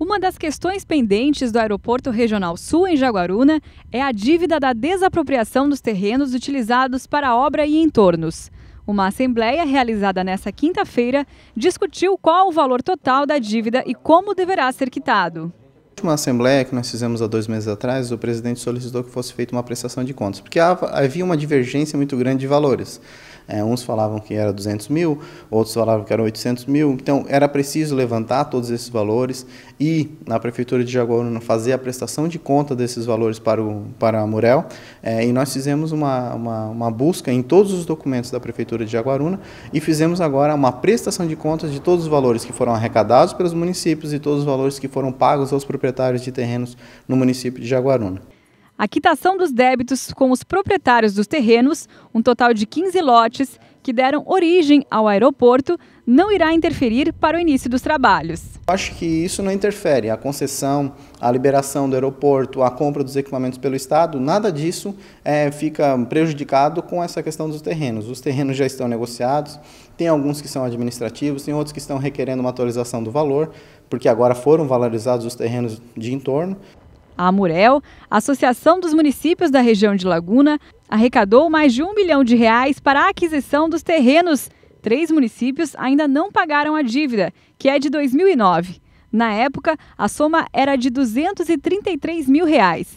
Uma das questões pendentes do Aeroporto Regional Sul, em Jaguaruna, é a dívida da desapropriação dos terrenos utilizados para a obra e entornos. Uma assembleia realizada nesta quinta-feira discutiu qual o valor total da dívida e como deverá ser quitado. Na última assembleia que nós fizemos há dois meses atrás, o presidente solicitou que fosse feita uma prestação de contas, porque havia uma divergência muito grande de valores. É, uns falavam que era 200 mil, outros falavam que era 800 mil. Então, era preciso levantar todos esses valores e na Prefeitura de Jaguaruna fazer a prestação de conta desses valores para, o, para a Murel. É, e nós fizemos uma, uma, uma, busca em todos os documentos da Prefeitura de Jaguaruna e fizemos agora uma prestação de contas de todos os valores que foram arrecadados pelos municípios e todos os valores que foram pagos aos proprietários de terrenos no município de Jaguaruna a quitação dos débitos com os proprietários dos terrenos, um total de 15 lotes que deram origem ao aeroporto, não irá interferir para o início dos trabalhos. Acho que isso não interfere. A concessão, a liberação do aeroporto, a compra dos equipamentos pelo Estado, nada disso é, fica prejudicado com essa questão dos terrenos. Os terrenos já estão negociados, tem alguns que são administrativos, tem outros que estão requerendo uma atualização do valor, porque agora foram valorizados os terrenos de entorno. A Amurel, Associação dos Municípios da Região de Laguna, arrecadou mais de um milhão de reais para a aquisição dos terrenos. Três municípios ainda não pagaram a dívida, que é de 2009. Na época, a soma era de 233 mil reais.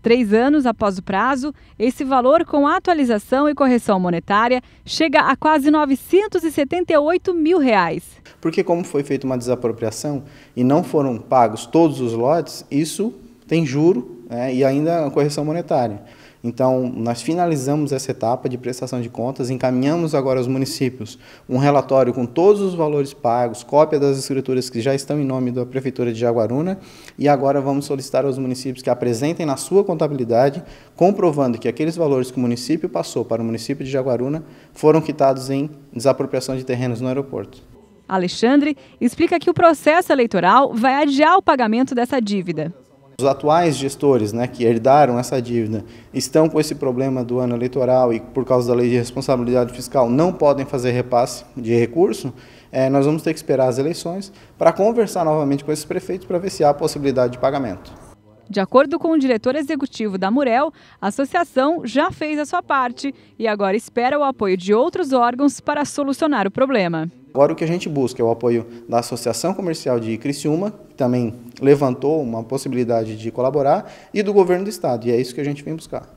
Três anos após o prazo, esse valor, com atualização e correção monetária, chega a quase 978 mil reais. Porque como foi feita uma desapropriação e não foram pagos todos os lotes, isso tem juro né, e ainda a correção monetária. Então, nós finalizamos essa etapa de prestação de contas, encaminhamos agora aos municípios um relatório com todos os valores pagos, cópia das escrituras que já estão em nome da Prefeitura de Jaguaruna, e agora vamos solicitar aos municípios que apresentem na sua contabilidade, comprovando que aqueles valores que o município passou para o município de Jaguaruna foram quitados em desapropriação de terrenos no aeroporto. Alexandre explica que o processo eleitoral vai adiar o pagamento dessa dívida. Os atuais gestores né, que herdaram essa dívida estão com esse problema do ano eleitoral e, por causa da lei de responsabilidade fiscal, não podem fazer repasse de recurso. É, nós vamos ter que esperar as eleições para conversar novamente com esses prefeitos para ver se há possibilidade de pagamento. De acordo com o diretor executivo da Murel, a associação já fez a sua parte e agora espera o apoio de outros órgãos para solucionar o problema. Agora, o que a gente busca é o apoio da Associação Comercial de Criciúma, que também levantou uma possibilidade de colaborar, e do governo do Estado, e é isso que a gente vem buscar.